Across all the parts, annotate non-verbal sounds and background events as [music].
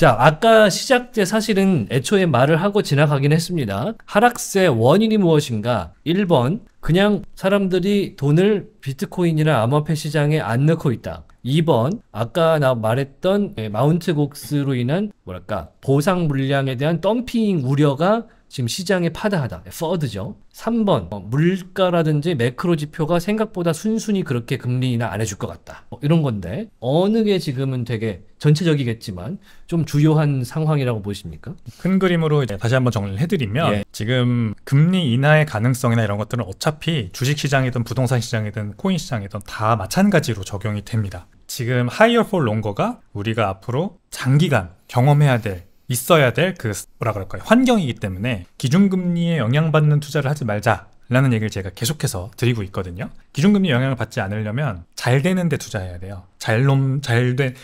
자, 아까 시작 때 사실은 애초에 말을 하고 지나가긴 했습니다. 하락세 원인이 무엇인가? 1번, 그냥 사람들이 돈을 비트코인이나 암호화폐 시장에 안 넣고 있다. 2번 아까 나 말했던 예, 마운트 곡스로 인한 뭐랄까 보상 물량에 대한 덤핑 우려가 지금 시장에 파다하다. 퍼드죠. 3번 어, 물가라든지 매크로 지표가 생각보다 순순히 그렇게 금리 인하 안 해줄 것 같다. 어, 이런 건데 어느 게 지금은 되게 전체적이겠지만 좀 주요한 상황이라고 보십니까? 큰 그림으로 다시 한번 정리를 해드리면 예. 지금 금리 인하의 가능성이나 이런 것들은 어차피 주식시장이든 부동산 시장이든 코인 시장이든 다 마찬가지로 적용이 됩니다. 지금 하이어 폴 롱거가 우리가 앞으로 장기간 경험해야 될 있어야 될 그 뭐라 그럴까요 환경이기 때문에 기준금리에 영향받는 투자를 하지 말자 라는 얘기를 제가 계속해서 드리고 있거든요 기준금리 영향을 받지 않으려면 잘 되는 데 투자해야 돼요 잘놈잘된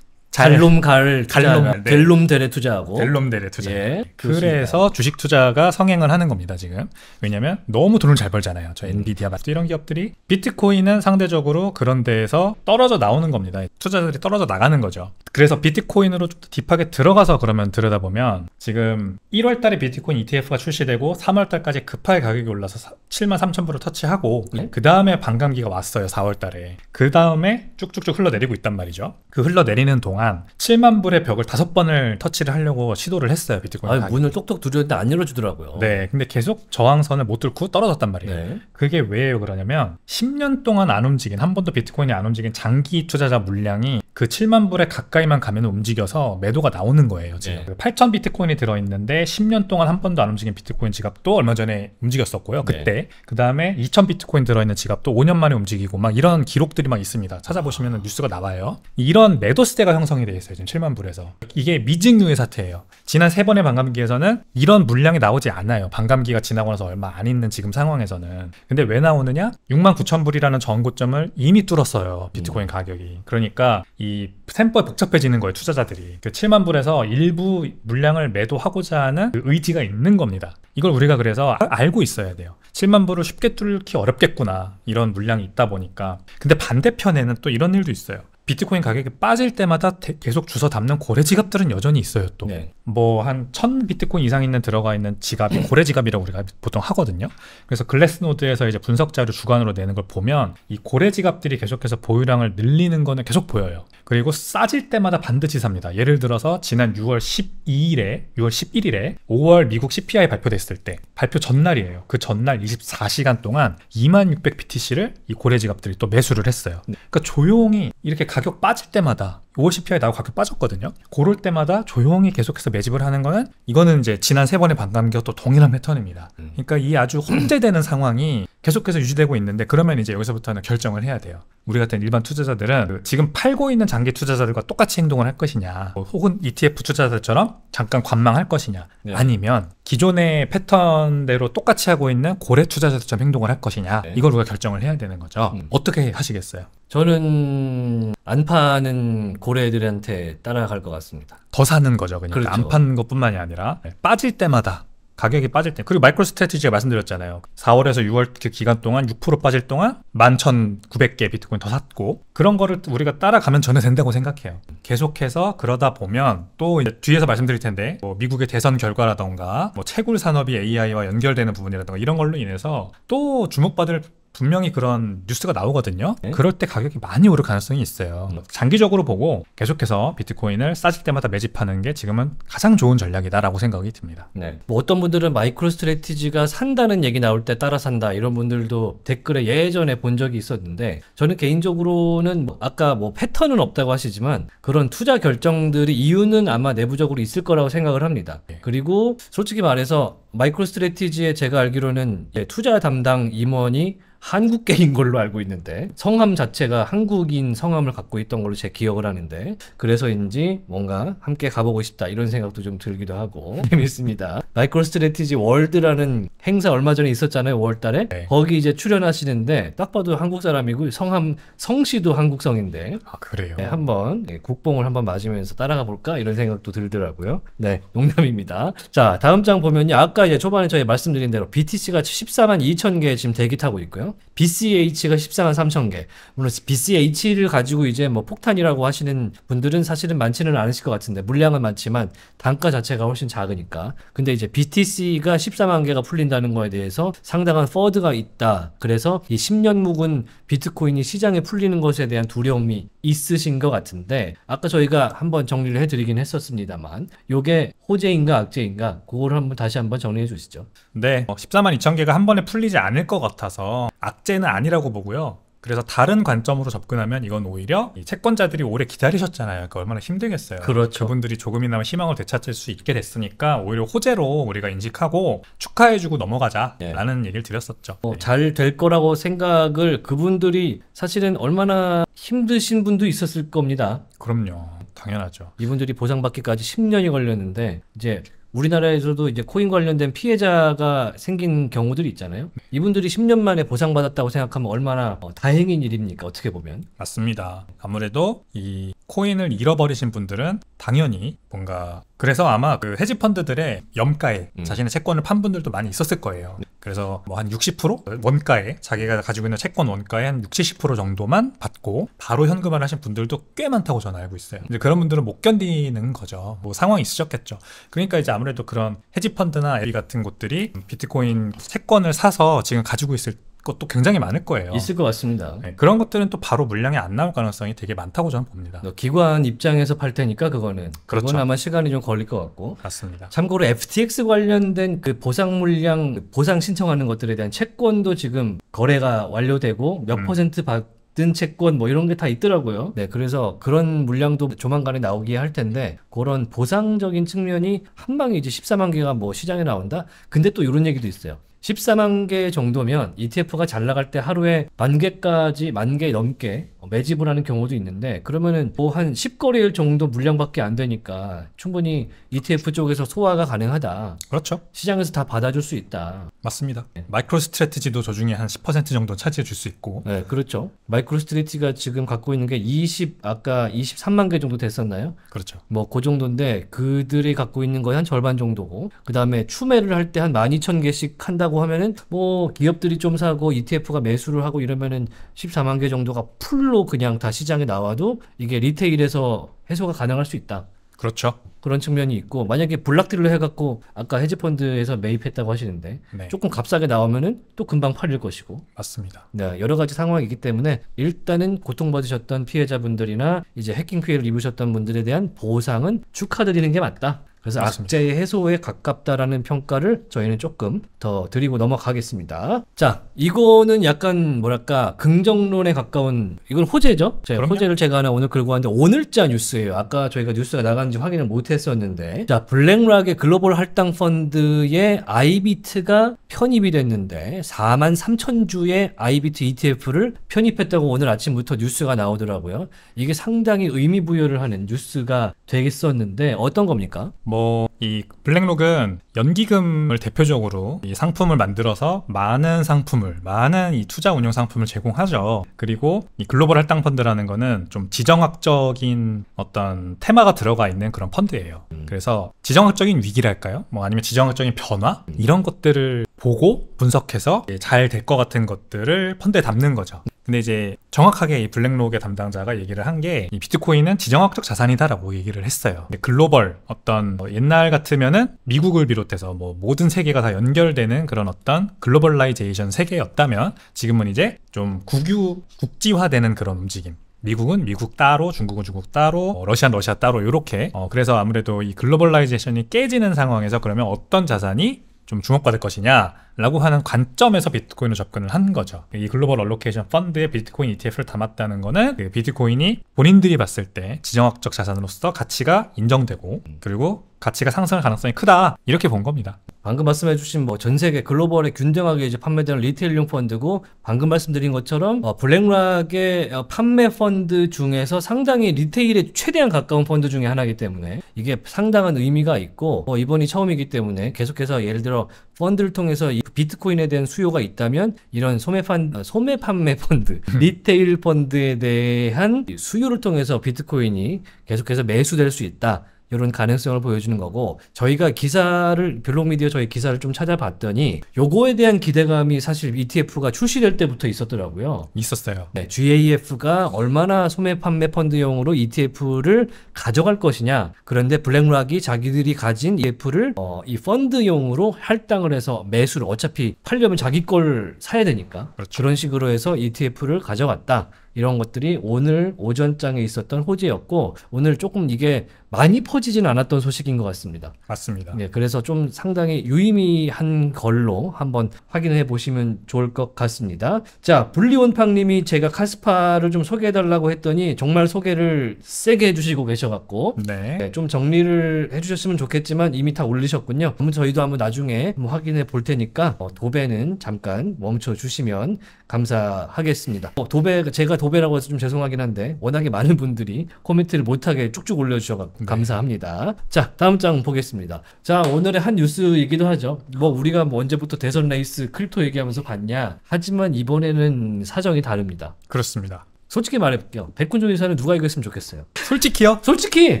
갈롬 갈 갈롬 네. 델롬 델에 투자하고 델롬 델에 투자. 예, 그래서 주식 투자가 성행을 하는 겁니다 지금. 왜냐면 너무 돈을 잘 벌잖아요. 저 엔비디아, 마트 음. 이런 기업들이 비트코인은 상대적으로 그런 데에서 떨어져 나오는 겁니다. 투자들이 떨어져 나가는 거죠. 그래서 비트코인으로 좀더 딥하게 들어가서 그러면 들여다보면 지금 1월달에 비트코인 ETF가 출시되고 3월달까지 급하게 가격이 올라서 7만 3천 불을 터치하고 네? 그 다음에 반감기가 왔어요 4월달에. 그 다음에 쭉쭉쭉 흘러내리고 있단 말이죠. 그 흘러내리는 동안 동안 7만 불의 벽을 다섯 번을 터치를 하려고 시도를 했어요 비트코인. 아 문을 똑똑 두드렸는데 안 열어주더라고요. 네, 근데 계속 저항선을 못 뚫고 떨어졌단 말이에요. 네. 그게 왜요 그러냐면 10년 동안 안 움직인 한 번도 비트코인이 안 움직인 장기 투자자 물량이 그 7만 불에 가까이만 가면 움직여서 매도가 나오는 거예요. 지금 네. 8천 비트코인이 들어있는데 10년 동안 한 번도 안 움직인 비트코인 지갑도 얼마 전에 움직였었고요. 네. 그때 네. 그 다음에 2천 비트코인 들어있는 지갑도 5년 만에 움직이고 막 이런 기록들이 막 있습니다. 찾아보시면 아. 뉴스가 나와요. 이런 매도시대가 형성이 돼 있어요. 지금 7만 불에서 이게 미증유의 사태예요. 지난 세 번의 반감기에서는 이런 물량이 나오지 않아요. 반감기가 지나고 나서 얼마 안 있는 지금 상황에서는 근데 왜 나오느냐? 6만 9천 불이라는 전고점을 이미 뚫었어요. 비트코인 음. 가격이 그러니까 이 셈법에 복잡해지는 거예요 투자자들이 그 7만 불에서 일부 물량을 매도하고자 하는 그 의지가 있는 겁니다 이걸 우리가 그래서 아, 알고 있어야 돼요 7만 불을 쉽게 뚫기 어렵겠구나 이런 물량이 있다 보니까 근데 반대편에는 또 이런 일도 있어요 비트코인 가격이 빠질 때마다 계속 주워 담는 고래 지갑들은 여전히 있어요 또 네. 뭐한 1 0 0 0 비트코인 이상 있는 들어가 있는 지갑이 [clears throat] 고래 지갑이라고 우리가 보통 하거든요. 그래서 글래스노드에서 이제 분석 자료 주관으로 내는 걸 보면 이 고래 지갑들이 계속해서 보유량을 늘리는 거는 계속 보여요. 그리고 싸질 때마다 반드시 삽니다. 예를 들어서 지난 6월 12일에 6월 11일에 5월 미국 CPI 발표됐을 때 발표 전날이에요. 그 전날 24시간 동안 2600 BTC를 이 고래 지갑들이 또 매수를 했어요. 네. 그러니까 조용히 이렇게 가격 빠질 때마다 5월 CPI 나고 가격 빠졌거든요. 고럴 때마다 조용히 계속해서 매집을 하는 거는 이거는 이제 지난 세 번의 반감기와 또 동일한 패턴입니다. 음. 그러니까 이 아주 혼재되는 상황이 계속해서 유지되고 있는데 그러면 이제 여기서부터는 결정을 해야 돼요. 우리 같은 일반 투자자들은 지금 팔고 있는 장기 투자자들과 똑같이 행동을 할 것이냐 뭐 혹은 ETF 투자자들처럼 잠깐 관망할 것이냐 네. 아니면 기존의 패턴대로 똑같이 하고 있는 고래 투자자들처럼 행동을 할 것이냐 네. 이걸 우리가 결정을 해야 되는 거죠. 음. 어떻게 하시겠어요? 저는 안 파는 고래들한테 따라갈 것 같습니다. 더 사는 거죠. 그러니까 그렇죠. 안 파는 것뿐만이 아니라 네. 빠질 때마다 가격이 빠질 때 그리고 마이크로 스트레티지가 말씀드렸잖아요 4월에서 6월 그 기간 동안 6% 빠질 동안 11,900개 비트코인 더 샀고 그런 거를 우리가 따라가면 전는 된다고 생각해요 계속해서 그러다 보면 또 이제 뒤에서 말씀드릴 텐데 뭐 미국의 대선 결과라던가 뭐 채굴 산업이 AI와 연결되는 부분이라던가 이런 걸로 인해서 또 주목받을 분명히 그런 뉴스가 나오거든요. 네? 그럴 때 가격이 많이 오를 가능성이 있어요. 음. 장기적으로 보고 계속해서 비트코인을 싸질 때마다 매집하는 게 지금은 가장 좋은 전략이다라고 생각이 듭니다. 네. 뭐 어떤 분들은 마이크로 스트레티지가 산다는 얘기 나올 때 따라 산다 이런 분들도 댓글에 예전에 본 적이 있었는데 저는 개인적으로는 뭐 아까 뭐 패턴은 없다고 하시지만 그런 투자 결정들이 이유는 아마 내부적으로 있을 거라고 생각을 합니다. 네. 그리고 솔직히 말해서 마이크로 스트레티지에 제가 알기로는 투자 담당 임원이 한국계인 걸로 알고 있는데 성함 자체가 한국인 성함을 갖고 있던 걸로 제 기억을 하는데 그래서인지 뭔가 함께 가보고 싶다 이런 생각도 좀 들기도 하고 [laughs] 재밌습니다. 마이크로 스트레티지 월드라는 행사 얼마 전에 있었잖아요. 월달에 네. 거기 이제 출연하시는데 딱 봐도 한국 사람이고 성함 성씨도 한국 성인데 아 그래요? 네, 한번 네, 국뽕을 한번 맞으면서 따라가 볼까 이런 생각도 들더라고요. 네 농담입니다. 자 다음 장 보면요. 아까 이제 초반에 저희 말씀드린 대로 BTC가 14만 2천 개 지금 대기 타고 있고요. BCH가 14만 3천 개. 물론 BCH를 가지고 이제 뭐 폭탄이라고 하시는 분들은 사실은 많지는 않으실 것 같은데 물량은 많지만 단가 자체가 훨씬 작으니까. 근데 이제 BTC가 14만 개가 풀린다는 거에 대해서 상당한 퍼드가 있다. 그래서 이 10년 묵은 비트코인이 시장에 풀리는 것에 대한 두려움이 있으신 것 같은데 아까 저희가 한번 정리를 해드리긴 했었습니다만 요게 호재인가 악재인가 그걸 한번 다시 한번 정리해 주시죠. 네, 14만 어, 2천 개가 한 번에 풀리지 않을 것 같아서 악재는 아니라고 보고요. 그래서 다른 관점으로 접근하면 이건 오히려 채권자들이 오래 기다리셨잖아요. 그러니까 얼마나 힘들겠어요. 그렇죠. 그분들이 조금이나마 희망을 되찾을 수 있게 됐으니까 오히려 호재로 우리가 인식하고 축하해주고 넘어가자라는 네. 얘기를 드렸었죠. 어, 네. 잘될 거라고 생각을 그분들이 사실은 얼마나 힘드신 분도 있었을 겁니다. 그럼요. 당연하죠. 이분들이 보상받기까지 10년이 걸렸는데 이제 우리나라에서도 이제 코인 관련된 피해자가 생긴 경우들이 있잖아요. 이분들이 10년 만에 보상받았다고 생각하면 얼마나 어, 다행인 일입니까? 어떻게 보면. 맞습니다. 아무래도 이 코인을 잃어버리신 분들은 당연히 뭔가 그래서 아마 그 헤지펀드들의 염가에 음. 자신의 채권을 판 분들도 많이 있었을 거예요. 그래서 뭐 한 60% 원가에 자기가 가지고 있는 채권 원가에한 60, 70% 정도만 받고 바로 현금을를 하신 분들도 꽤 많다고 저는 알고 있어요. 이제 그런 분들은 못 견디는 거죠. 뭐 상황이 있으셨겠죠. 그러니까 이제 아무래도 그런 헤지펀드나 LP 같은 곳들이 비트코인 채권을 사서 지금 가지고 있을 때 것도 굉장히 많을 거예요. 있을 것 같습니다. 네, 그런 것들은 또 바로 물량이 안 나올 가능성이 되게 많다고 저는 봅니다. 기관 입장에서 팔 테니까 그거는 그렇죠. 그건 아마 시간이 좀 걸릴 것 같고. 맞습니다. 참고로 FTX 관련된 그 보상 물량 보상 신청하는 것들에 대한 채권도 지금 거래가 완료되고 몇 음. 퍼센트 받든 채권 뭐 이런 게 다 있더라고요. 네, 그래서 그런 물량도 조만간에 나오게 할 텐데 그런 보상적인 측면이 한 방에 이제 14만 개가 뭐 시장에 나온다. 근데 또 이런 얘기도 있어요. 14만 개 정도면 ETF가 잘 나갈 때 하루에 만 개까지 만 개 넘게 매집을 하는 경우도 있는데 그러면은 뭐 한 10거래일 정도 물량밖에 안 되니까 충분히 ETF 쪽에서 소화가 가능하다. 그렇죠. 시장에서 다 받아줄 수 있다. 맞습니다. 네. 마이크로 스트레티지도 저 중에 한 10% 정도 차지해 줄 수 있고. 네, 그렇죠. 마이크로 스트레티가 지금 갖고 있는 게 20, 아까 23만 개 정도 됐었나요? 그렇죠. 뭐 그 정도인데 그들이 갖고 있는 거의 한 절반 정도고 그 다음에 추매를 할 때 한 12,000개씩 한다고 사고 하면은 뭐 기업들이 좀 사고 ETF가 매수를 하고 이러면은 14만 개 정도가 풀로 그냥 다 시장에 나와도 이게 리테일에서 해소가 가능할 수 있다. 그렇죠. 그런 측면이 있고 만약에 블락딜로 해갖고 아까 헤지펀드에서 매입했다고 하시는데 네. 조금 값싸게 나오면은 또 금방 팔릴 것이고 맞습니다. 네, 여러 가지 상황이기 때문에 일단은 고통받으셨던 피해자분들이나 이제 해킹 피해를 입으셨던 분들에 대한 보상은 축하드리는 게 맞다. 그래서 맞습니다. 악재 해소에 가깝다라는 평가를 저희는 조금 더 드리고 넘어가겠습니다. 자, 이거는 약간 뭐랄까 긍정론에 가까운 이건 호재죠. 제 호재를 제가 하나 오늘 긁고 왔는데 오늘자 뉴스예요. 아까 저희가 뉴스가 나갔는지 확인을 못했었는데 자 블랙락의 글로벌 할당 펀드에 아이비트가 편입이 됐는데 4만 3천 주의 아이비트 ETF를 편입했다고 오늘 아침부터 뉴스가 나오더라고요. 이게 상당히 의미 부여를 하는 뉴스가 되겠었는데 어떤 겁니까? 뭐이 블랙록은 연기금을 대표적으로 이 상품을 만들어서 많은 상품을 많은 이 투자 운용 상품을 제공하죠. 그리고 이 글로벌 할당 펀드라는 거는 좀 지정학적인 어떤 테마가 들어가 있는 그런 펀드예요. 음. 그래서 지정학적인 위기랄까요? 뭐 아니면 지정학적인 변화 음. 이런 것들을 보고 분석해서 잘 될 것 같은 것들을 펀드에 담는 거죠. 근데 이제 정확하게 이 블랙록의 담당자가 얘기를 한 게 이 비트코인은 지정학적 자산이다라고 얘기를 했어요. 글로벌 어떤 뭐 옛날 같으면은 미국을 비롯해서 뭐 모든 세계가 다 연결되는 그런 어떤 글로벌라이제이션 세계였다면 지금은 이제 좀 국유 국지화되는 그런 움직임. 미국은 미국 따로, 중국은 중국 따로, 뭐 러시아 러시아 따로 이렇게 어, 그래서 아무래도 이 글로벌라이제이션이 깨지는 상황에서 그러면 어떤 자산이 좀 주목받을 것이냐 라고 하는 관점에서 비트코인을 접근을 한 거죠. 이 글로벌 얼로케이션 펀드에 비트코인 ETF를 담았다는 거는 그 비트코인이 본인들이 봤을 때 지정학적 자산으로서 가치가 인정되고 음. 그리고 가치가 상승할 가능성이 크다 이렇게 본 겁니다. 방금 말씀해주신 뭐 전 세계 글로벌에 균등하게 이제 판매되는 리테일용 펀드고 방금 말씀드린 것처럼 어 블랙락의 어, 판매 펀드 중에서 상당히 리테일에 최대한 가까운 펀드 중에 하나이기 때문에 이게 상당한 의미가 있고 어 이번이 처음이기 때문에 계속해서 예를 들어 펀드를 통해서 이그 비트코인에 대한 수요가 있다면 이런 소매 판 어, 소매 판매 펀드, 음. 리테일 펀드에 대한 수요를 통해서 비트코인이 계속해서 매수될 수 있다. 이런 가능성을 보여주는 거고 저희가 기사를 블록미디어 저희 기사를 좀 찾아봤더니 요거에 대한 기대감이 사실 ETF가 출시될 때부터 있었더라고요. 있었어요. 네, GAF가 얼마나 소매 판매 펀드용으로 ETF를 가져갈 것이냐. 그런데 블랙락이 자기들이 가진 ETF를 어, 이 펀드용으로 할당을 해서 매수를 어차피 팔려면 자기 걸 사야 되니까 그렇죠. 그런 식으로 해서 ETF를 가져갔다. 이런 것들이 오늘 오전장에 있었던 호재였고 오늘 조금 이게 많이 퍼지진 않았던 소식인 것 같습니다. 맞습니다. 네, 그래서 좀 상당히 유의미한 걸로 한번 확인해 보시면 좋을 것 같습니다. 자, 불리온팡님이 제가 카스파를 좀 소개해달라고 했더니 정말 소개를 세게 해주시고 계셔갖고 네. 네, 좀 정리를 해주셨으면 좋겠지만 이미 다 올리셨군요. 그럼 저희도 한번 나중에 한번 확인해 볼 테니까 어, 도배는 잠깐 멈춰 주시면 감사하겠습니다. 어, 도배 제가 도배라고 해서 좀 죄송하긴 한데 워낙에 많은 분들이 코멘트를 못하게 쭉쭉 올려주셔서 네. 감사합니다. 자 다음 장 보겠습니다. 자 오늘의 한 뉴스이기도 하죠. 뭐 우리가 뭐 언제부터 대선 레이스 크립토 얘기하면서 봤냐. 하지만 이번에는 사정이 다릅니다. 그렇습니다. 솔직히 말해볼게요. 백군종 의사는 누가 이겼으면 좋겠어요. 솔직히요? 솔직히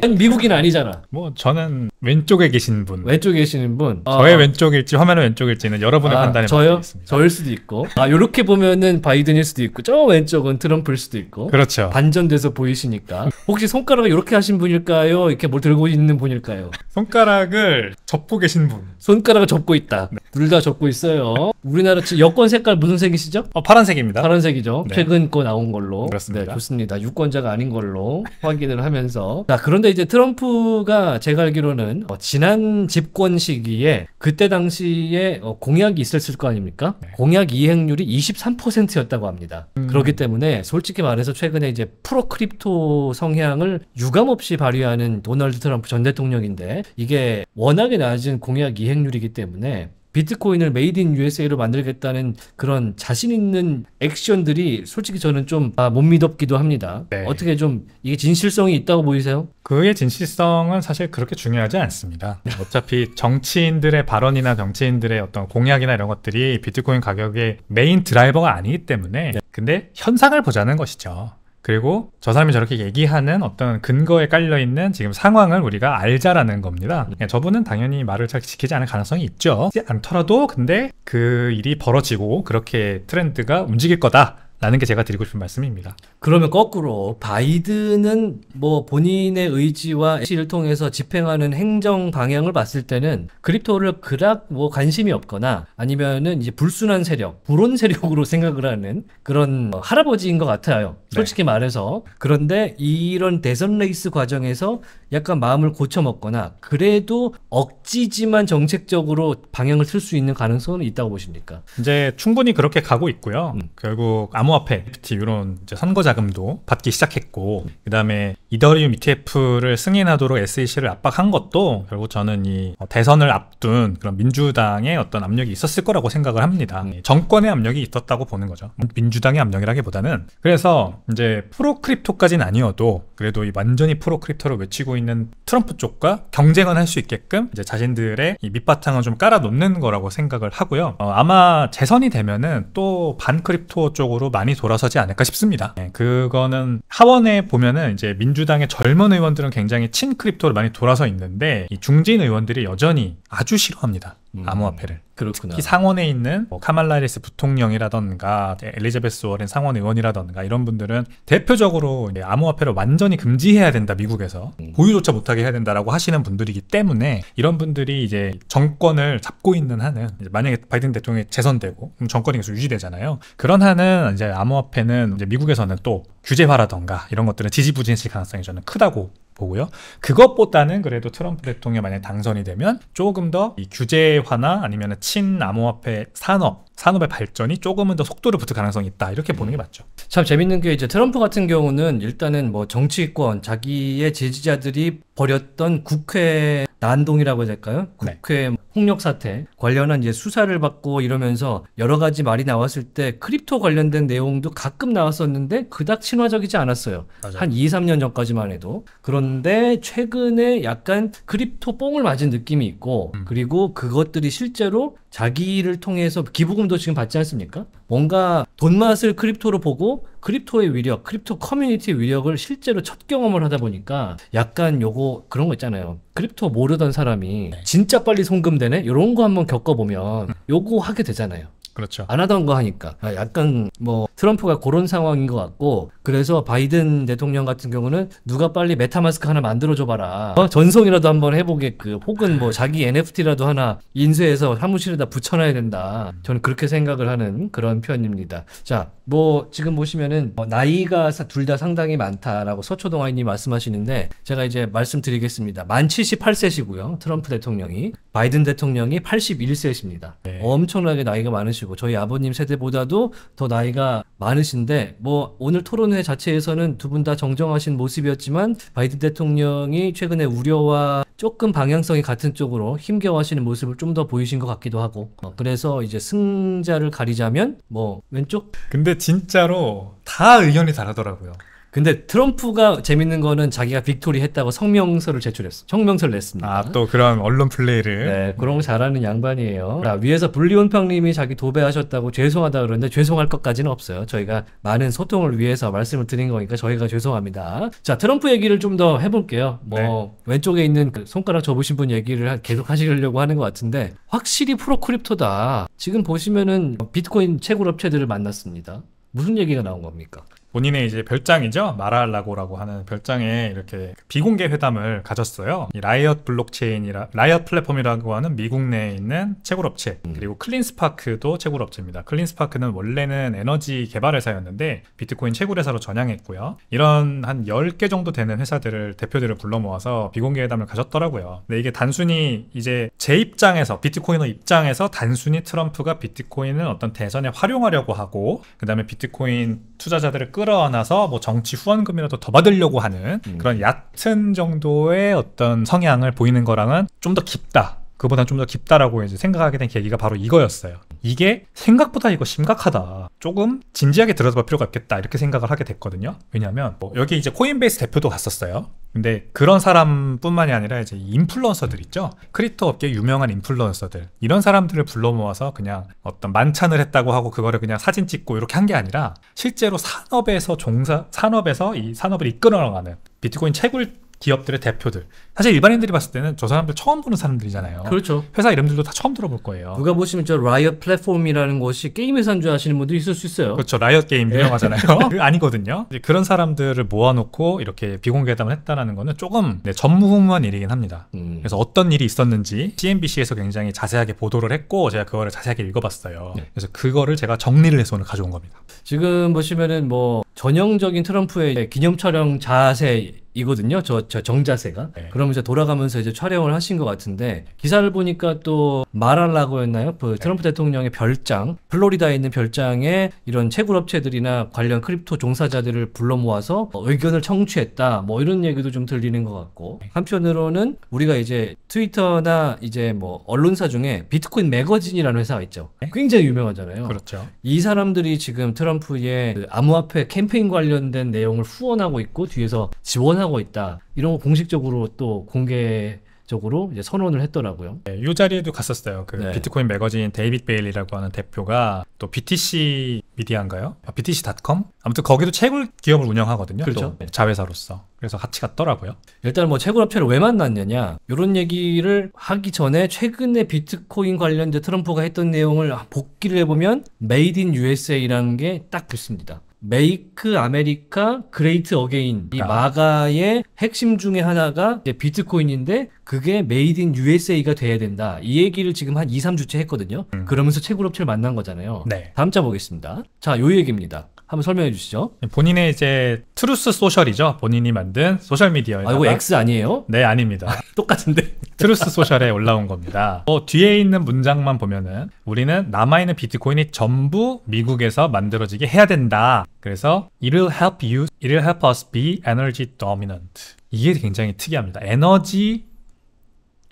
미국인 아니잖아. 뭐 저는 왼쪽에 계신 분. 왼쪽에 계시는 분. 아, 저의 아, 왼쪽일지 화면의 왼쪽일지는 여러분의 아, 판단에 저요? 저일 수도 있고. 아 이렇게 보면은 바이든일 수도 있고 저 왼쪽은 트럼프일 수도 있고. 그렇죠. 반전돼서 보이시니까. 혹시 손가락을 이렇게 하신 분일까요? 이렇게 뭘 뭐 들고 있는 분일까요? 손가락을 접고 계신 분. 손가락을 접고 있다. 네. 둘다 접고 있어요. 우리나라 여권 색깔 무슨 색이시죠? 어, 파란색입니다. 파란색이죠. 네. 최근 거 나온 걸로. 그렇습니다. 들습니다 네, 좋습니다. 유권자가 아닌 걸로 확인을 하면서 자 그런데 이제 트럼프가 제가 알기로는 어, 지난 집권 시기에 그때 당시에 어, 공약이 있었을 거 아닙니까? 네. 공약 이행률이 23%였다고 합니다. 음. 그렇기 때문에 솔직히 말해서 최근에 이제 프로크립토 성향을 유감없이 발휘하는 도널드 트럼프 전 대통령인데 이게 워낙에 낮은 공약 이행률이기 때문에 비트코인을 메이드 인 USA로 만들겠다는 그런 자신 있는 액션들이 솔직히 저는 좀못 아, 믿었기도 합니다. 네. 어떻게 좀 이게 진실성이 있다고 보이세요? 그의 진실성은 사실 그렇게 중요하지 않습니다. 네. 어차피 정치인들의 발언이나 정치인들의 어떤 공약이나 이런 것들이 비트코인 가격의 메인 드라이버가 아니기 때문에 네. 근데 현상을 보자는 것이죠. 그리고 저 사람이 저렇게 얘기하는 어떤 근거에 깔려 있는 지금 상황을 우리가 알자라는 겁니다. 음. 예, 저분은 당연히 말을 잘 지키지 않을 가능성이 있죠. 않더라도 근데 그 일이 벌어지고 그렇게 트렌드가 움직일 거다. 라는 게 제가 드리고 싶은 말씀입니다. 그러면 거꾸로 바이든은 뭐 본인의 의지와 시를 통해서 집행하는 행정 방향을 봤을 때는 크립토를 그닥 뭐 관심이 없거나 아니면은 이제 불순한 세력, 불온 세력으로 [laughs] 생각을 하는 그런 할아버지인 것 같아요. 네. 솔직히 네. 말해서 그런데 이런 대선 레이스 과정에서 약간 마음을 고쳐먹거나 그래도 억지지만 정책적으로 방향을 틀 수 있는 가능성은 있다고 보십니까? 이제 충분히 그렇게 가고 있고요. 음. 결국 아무 암호화폐, NFT 이런 선거 자금도 받기 시작했고 그 다음에 이더리움 ETF를 승인하도록 SEC를 압박한 것도 결국 저는 이 어, 대선을 앞둔 그런 민주당의 어떤 압력이 있었을 거라고 생각을 합니다. 음. 정권의 압력이 있었다고 보는 거죠. 뭐 민주당의 압력이라기보다는 그래서 이제 프로 크립토까지는 아니어도 그래도 이 완전히 프로 크립토를 외치고 있는 트럼프 쪽과 경쟁은 할수 있게끔 이제 자신들의 밑바탕을 좀 깔아 놓는 거라고 생각을 하고요. 어, 아마 재선이 되면은 또 반크립토 쪽으로 많이 돌아서지 않을까 싶습니다. 네, 그거는 하원에 보면은 이제 민주당의 젊은 의원들은 굉장히 친 크립토를 많이 돌아서 있는데 이 중진 의원들이 여전히 아주 싫어합니다. 음. 암호화폐를. 그렇구나. 특히 상원에 있는 뭐 카말라리스 부통령이라던가 엘리자베스 워렌 상원 의원이라던가 이런 분들은 대표적으로 암호화폐를 완전히 금지해야 된다 미국에서 음. 보유조차 못하게 해야 된다라고 하시는 분들이기 때문에 이런 분들이 이제 정권을 잡고 있는 한은 만약에 바이든 대통령이 재선되고 그럼 정권이 계속 유지되잖아요. 그런 한은 이제 암호화폐는 이제 미국에서는 또 규제화라던가 이런 것들은 지지부진했을 가능성이 저는 크다고 보고요. 그것보다는 그래도 트럼프 대통령이 만약 당선이 되면 조금 더 규제화나 아니면 친암호화폐 산업 산업의 발전이 조금은 더 속도를 붙을 가능성이 있다 이렇게 보는 게 음. 맞죠. 참 재밌는 게 이제 트럼프 같은 경우는 일단은 뭐 정치권 자기의 지지자들이 벌였던 국회 난동이라고 해야 될까요? 네. 국회 네. 폭력 사태 관련한 이제 수사를 받고 이러면서 여러 가지 말이 나왔을 때 크립토 관련된 내용도 가끔 나왔었는데 그닥 친화적이지 않았어요. 맞아요. 한 2, 3년 전까지만 해도. 그런데 최근에 약간 크립토 뽕을 맞은 느낌이 있고 음. 그리고 그것들이 실제로 자기를 통해서 기부금도 지금 받지 않습니까? 뭔가 돈 맛을 크립토로 보고 크립토의 위력, 크립토 커뮤니티의 위력을 실제로 첫 경험을 하다 보니까 약간 요거 그런 거 있잖아요. 크립토 모르던 사람이 네. 진짜 빨리 송금되네? 이런 거 한번 겪어보면 음. 요거 하게 되잖아요. 그렇죠. 안 하던 거 하니까 아, 약간 뭐 트럼프가 그런 상황인 것 같고 그래서 바이든 대통령 같은 경우는 누가 빨리 메타마스크 하나 만들어줘 봐라 어? 전송이라도 한번 해보게끔 그, 혹은 뭐 자기 NFT라도 하나 인쇄해서 사무실에다 붙여놔야 된다. 저는 그렇게 생각을 하는 그런 편입니다. 자, 뭐 지금 보시면은 어, 나이가 둘 다 상당히 많다라고 서초동아이님 말씀하시는데 제가 이제 말씀드리겠습니다. 만 78세시고요. 트럼프 대통령이 바이든 대통령이 81세십니다. 네. 엄청나게 나이가 많으시. 분시고 저희 아버님 세대보다도 더 나이가 많으신데 뭐 오늘 토론회 자체에서는 두 분 다 정정하신 모습이었지만 바이든 대통령이 최근에 우려와 조금 방향성이 같은 쪽으로 힘겨워하시는 모습을 좀 더 보이신 것 같기도 하고 어, 그래서 이제 승자를 가리자면 뭐 왼쪽 근데 진짜로 다 의견이 다르더라고요. 근데 트럼프가 재밌는 거는 자기가 빅토리 했다고 성명서를 제출했어. 성명서를 냈습니다. 아, 또 그런 언론 플레이를. 네, 그런 거 잘하는 양반이에요. 자, 위에서 불리온평님이 자기 도배하셨다고 죄송하다 그러는데 죄송할 것까지는 없어요. 저희가 많은 소통을 위해서 말씀을 드린 거니까 저희가 죄송합니다. 자, 트럼프 얘기를 좀 더 해볼게요. 뭐, 네. 왼쪽에 있는 그 손가락 접으신 분 얘기를 계속 하시려고 하는 것 같은데, 확실히 프로 크립토다. 지금 보시면은 비트코인 채굴 업체들을 만났습니다. 무슨 얘기가 나온 겁니까? 본인의 이제 별장이죠. 마라알라고라고 하는 별장에 이렇게 비공개 회담을 가졌어요. 라이엇 블록체인이라 라이엇 플랫폼이라고 하는 미국 내에 있는 채굴업체 그리고 클린스파크도 채굴업체입니다. 클린스파크는 원래는 에너지 개발 회사였는데 비트코인 채굴 회사로 전향했고요. 이런 한 10개 정도 되는 회사들을 대표들을 불러 모아서 비공개 회담을 가졌더라고요. 근데 이게 단순히 이제 제 입장에서 비트코인의 입장에서 단순히 트럼프가 비트코인을 어떤 대선에 활용하려고 하고 그다음에 비트코인 투자자들을 끌 끌어안아서 뭐 정치 후원금이라도 더 받으려고 하는 음. 그런 얕은 정도의 어떤 성향을 보이는 거랑은 좀 더 깊다. 그보다 좀더 깊다라고 이제 생각하게 된 계기가 바로 이거였어요. 이게 생각보다 이거 심각하다. 조금 진지하게 들여다볼 필요가 있겠다. 이렇게 생각을 하게 됐거든요. 왜냐하면 뭐 여기 이제 코인베이스 대표도 갔었어요. 근데 그런 사람뿐만이 아니라 이제 인플루언서들 있죠. 크립토 업계 유명한 인플루언서들 이런 사람들을 불러 모아서 그냥 어떤 만찬을 했다고 하고 그거를 그냥 사진 찍고 이렇게 한 게 아니라 실제로 산업에서 종사 산업에서 이 산업을 이끌어나가는 비트코인 채굴 기업들의 대표들. 사실 일반인들이 봤을 때는 저 사람들 처음 보는 사람들이잖아요. 그렇죠. 회사 이름들도 다 처음 들어볼 거예요. 누가 보시면 저 라이엇 플랫폼이라는 곳이 게임 회사인 줄 아시는 분들이 있을 수 있어요. 그렇죠. 라이엇 게임 네. 유명하잖아요. [laughs] 그 아니거든요. 그런 사람들을 모아놓고 이렇게 비공개담을 했다라는 거는 조금 네, 전무후무한 일이긴 합니다. 음. 그래서 어떤 일이 있었는지 CNBC에서 굉장히 자세하게 보도를 했고 제가 그거를 자세하게 읽어봤어요. 네. 그래서 그거를 제가 정리를 해서 오늘 가져온 겁니다. 지금 보시면은 뭐 전형적인 트럼프의 기념 촬영 자세 이거든요. 저, 저 정자세가. 네. 그러면서 돌아가면서 이제 촬영을 하신 것 같은데 기사를 보니까 또 말하려고였나요? 그 네. 트럼프 네. 대통령의 별장, 플로리다에 있는 별장에 이런 채굴 업체들이나 관련 크립토 종사자들을 불러 모아서 의견을 청취했다. 뭐 이런 얘기도 좀 들리는 것 같고 네. 한편으로는 우리가 이제 트위터나 이제 뭐 언론사 중에 비트코인 매거진이라는 회사가 있죠. 네. 굉장히 유명하잖아요. 그렇죠. 이 사람들이 지금 트럼프의 그 암호화폐 캠페인 관련된 내용을 후원하고 있고 뒤에서 지원하고 추진하고 있다. 이런 거 공식적으로 또 공개 적으로 이제 선언을 했더라고요. 네, 이 자리에도 갔었어요. 그 네. 비트코인 매거진 데이빗 베일이라고 하는 대표가 또 BTC 미디안가요 아, BTC.com? 아무튼 거기도 채굴 기업을 운영하거든요. 그렇죠. 네. 자회사로서. 그래서 같이 갔더라고요. 일단 뭐 채굴 업체를 왜 만났느냐 이런 얘기를 하기 전에 최근에 비트코인 관련된 트럼프가 했던 내용을 아, 복기를 해보면 메이드 인 USA라는 게 딱 붙습니다. 메이크 아메리카 그레이트 어게인 이 아. 마가의 핵심 중에 하나가 이제 비트코인인데 그게 메이드 인 USA가 돼야 된다. 이 얘기를 지금 한 2, 3주째 했거든요. 음. 그러면서 채굴 업체를 만난 거잖아요. 네. 다음 자 보겠습니다. 자, 요 얘기입니다. 한번 설명해 주시죠. 네, 본인의 이제 트루스 소셜이죠. 본인이 만든 소셜 미디어에. 아, 이거 X 아니에요? 네, 아닙니다. [laughs] 똑같은데. 트루스 소셜에 올라온 겁니다. 어, 뒤에 있는 문장만 보면은 우리는 남아있는 비트코인이 전부 미국에서 만들어지게 해야 된다. 그래서 it will help you, it will help us be energy dominant. 이게 굉장히 특이합니다. 에너지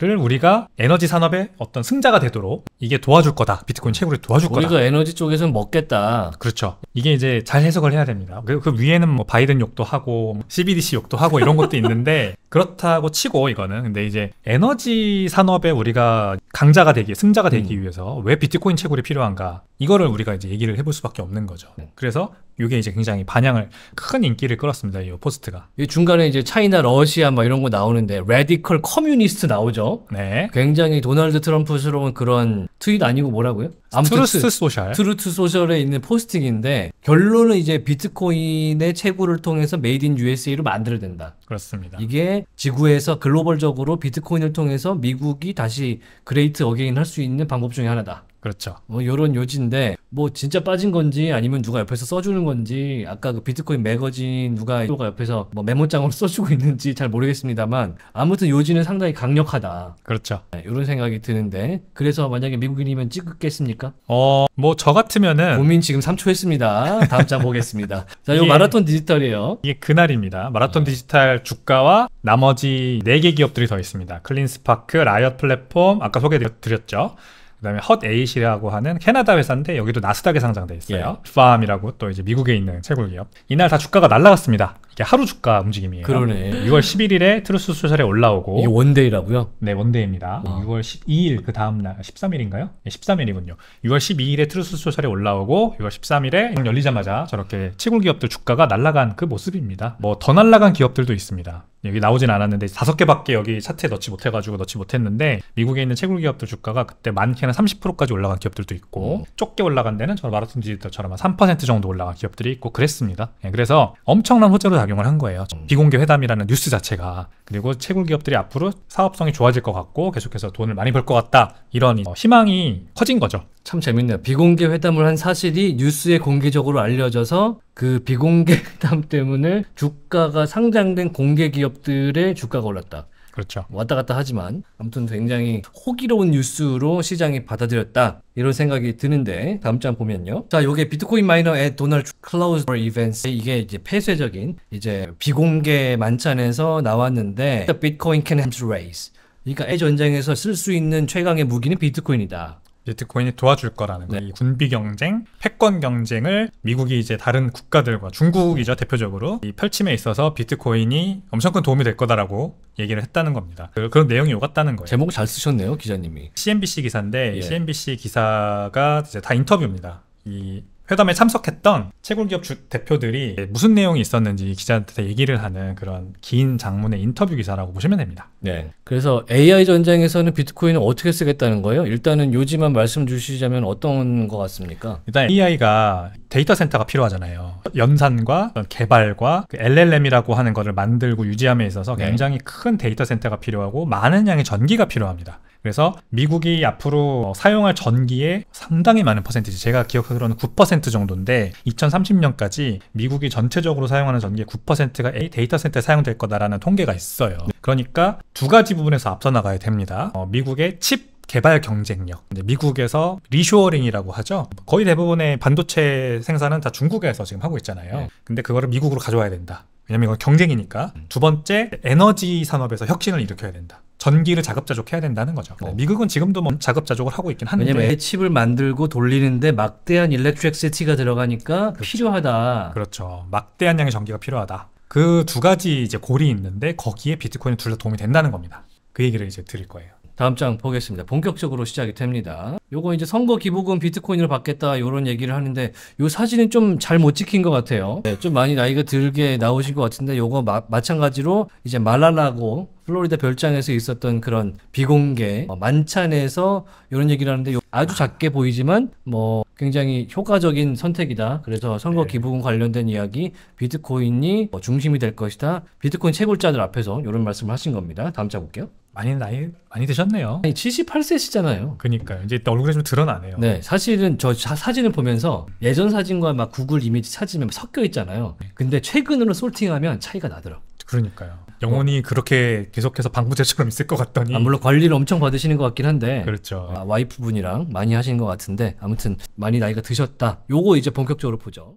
를 우리가 에너지 산업의 어떤 승자가 되도록 이게 도와줄 거다. 비트코인 채굴이 도와줄 거다. 우리가 에너지 쪽에서는 먹겠다. 그렇죠. 이게 이제 잘 해석을 해야 됩니다. 그, 그 위에는 뭐 바이든 욕도 하고 CBDC 뭐 욕도 하고 이런 것도 있는데 [laughs] 그렇다고 치고 이거는 근데 이제 에너지 산업에 우리가 강자가 되기, 승자가 되기 음. 위해서 왜 비트코인 채굴이 필요한가 이거를 우리가 이제 얘기를 해볼 수밖에 없는 거죠. 네. 그래서 이게 이제 굉장히 반향을 큰 인기를 끌었습니다. 이 포스트가. 이 중간에 이제 차이나 러시아 막 이런 거 나오는데 레디컬 커뮤니스트 나오죠. 네. 굉장히 도널드 트럼프스러운 그런 트윗 아니고 뭐라고요? 트루스 소셜. 트루스 소셜에 있는 포스팅인데 결론은 이제 비트코인의 채굴을 통해서 메이드 인 USA로 만들어낸다. 그렇습니다. 이게 지구에서 글로벌적으로 비트코인을 통해서 미국이 다시 그레이트 어게인 할 수 있는 방법 중에 하나다. 그렇죠. 뭐 요런 요지인데 뭐 진짜 빠진 건지 아니면 누가 옆에서 써주는 건지 아까 그 비트코인 매거진 누가 누가 옆에서 뭐 메모장으로 [laughs] 써주고 있는지 잘 모르겠습니다만 아무튼 요지는 상당히 강력하다. 그렇죠. 네, 이런 생각이 드는데 그래서 만약에 미국인이면 찍겠습니까? 어 뭐 저 같으면은 고민 지금 3초 했습니다. 다음 장 보겠습니다. [laughs] 자, 요 마라톤 디지털이에요. 이게 그날입니다. 마라톤 어. 디지털 주가와 나머지 4개 기업들이 더 있습니다. 클린스파크, 라이엇 플랫폼 아까 소개드렸죠. 그다음에 헛 에잇이라고 하는 캐나다 회사인데 여기도 나스닥에 상장돼 있어요. 예. 팜이라고 또 이제 미국에 있는 채굴 기업. 이날 다 주가가 날라갔습니다. 이게 하루 주가 움직임이에요. 그러네. 6월 11일에 트루스 소셜에 올라오고 이게 원데이라고요? 네, 원데이입니다. 아. 6월 12일 그 다음 날 13일인가요? 네, 13일이군요. 6월 12일에 트루스 소셜에 올라오고 6월 13일에 열리자마자 저렇게 채굴 기업들 주가가 날아간그 모습입니다. 뭐 더날아간 기업들도 있습니다. 여기 나오진 않았는데 다섯 개밖에 여기 차트에 넣지 못해가지고 넣지 못했는데 미국에 있는 채굴 기업들 주가가 그때 많게는 30%까지 올라간 기업들도 있고 음. 좁게 올라간 데는 저 마라톤 디지털처럼 3% 정도 올라간 기업들이 있고 그랬습니다. 예, 그래서 엄청난 호재로 작용을한 음. 거예요. 음. 비공개 회담이라는 뉴스 자체가 그리고 채굴 기업들이 앞으로 사업성이 좋아질 것 같고 계속해서 돈을 많이 벌 것 같다 이런 어, 희망이 커진 거죠. 참 재밌네요. 비공개 회담을 한 사실이 뉴스에 공개적으로 알려져서 그 비공개 [laughs] 회담 때문에 주가가 상장된 공개 기업들의 주가가 올랐다. 그렇죠. 왔다 갔다 하지만 아무튼 굉장히 호기로운 뉴스로 시장이 받아들였다. 이런 생각이 드는데 다음 장 보면요. 자, 요게 비트코인 마이너의 도널드 클라우스 이벤트 이게 이제 폐쇄적인 이제 비공개 만찬에서 나왔는데 비트코인 캔 t c o 이스 그러니까 애 전쟁에서 쓸 수 있는 최강의 무기는 비트코인이다. 비트코인이 도와줄 거라는 거예 네. 군비 경쟁, 패권 경쟁을 미국이 이제 다른 국가들과 중국이죠 대표적으로 이 펼침에 있어서 비트코인이 엄청 큰 도움이 될 거다라고 얘기를 했다는 겁니다. 그, 런 내용이 오갔다는 거예요. 제목 잘 쓰셨네요 기자님이. CNBC 기사인데 예. CNBC 기사가 이제 다 인터뷰입니다. 이 회담에 참석했던 채굴기업 주 대표들이 무슨 내용이 있었는지 기자한테 얘기를 하는 그런 긴 장문의 인터뷰 기사라고 보시면 됩니다. 네. 그래서 AI 전쟁에서는 비트코인을 어떻게 쓰겠다는 거예요? 일단은 요지만 말씀 주시자면 어떤 것 같습니까? 일단 AI가 데이터 센터가 필요하잖아요. 연산과 개발과 그 LLM이라고 하는 것을 만들고 유지함에 있어서 네. 굉장히 네. 큰 데이터 센터가 필요하고 많은 양의 전기가 필요합니다. 그래서 미국이 앞으로 어, 사용할 전기에 상당히 많은 퍼센티지 제가 기억하기로는 9% 정도인데 2030년까지 미국이 전체적으로 사용하는 전기의 9%가 데이터 센터에 사용될 거다라는 통계가 있어요. 그러니까 두 가지 부분에서 앞서 나가야 됩니다. 어, 미국의 칩 개발 경쟁력 미국에서 리쇼어링이라고 하죠 거의 대부분의 반도체 생산은 다 중국에서 지금 하고 있잖아요 네. 근데 그거를 미국으로 가져와야 된다 왜냐면 이건 경쟁이니까. 음. 두 번째, 에너지 산업에서 혁신을 일으켜야 된다. 전기를 자급자족해야 된다는 거죠. 어. 미국은 지금도 뭐 자급자족을 하고 있긴 한데 왜냐면 칩을 만들고 돌리는데 막대한 일렉트릭 시티가 들어가니까 그렇죠. 필요하다. 그렇죠. 막대한 양의 전기가 필요하다. 그 두 가지 이제 골이 있는데 거기에 비트코인은 둘다 도움이 된다는 겁니다. 그 얘기를 이제 드릴 거예요. 다음 장 보겠습니다. 본격적으로 시작이 됩니다. 요거 이제 선거 기부금 비트코인으로 받겠다 요런 얘기를 하는데 요 사진은 좀 잘 못 찍힌 것 같아요. 네, 좀 많이 나이가 들게 나오신 것 같은데 요거 마, 마찬가지로 이제 말라라고 플로리다 별장에서 있었던 그런 비공개 어, 만찬에서 이런 얘기를 하는데 아주 작게 보이지만 뭐 굉장히 효과적인 선택이다. 그래서 선거 네. 기부금 관련된 이야기 비트코인이 뭐 중심이 될 것이다. 비트코인 채굴자들 앞에서 이런 말씀을 하신 겁니다. 다음 장 볼게요. 많이 나이 많이 드셨네요. 78세시잖아요. 그니까 러요 이제 얼굴에좀 드러나네요. 네, 사실은 저 사, 사진을 보면서 예전 사진과 막 구글 이미지 찾으면 섞여 있잖아요. 근데 최근으로 솔팅하면 차이가 나더라고. 그러니까요. 영혼이 어. 그렇게 계속해서 방부제처럼 있을 것 같더니 아, 물론 관리를 엄청 받으시는 것 같긴 한데 그렇죠. 아, 와이프분이랑 많이 하시는 것 같은데 아무튼 많이 나이가 드셨다. 요거 이제 본격적으로 보죠.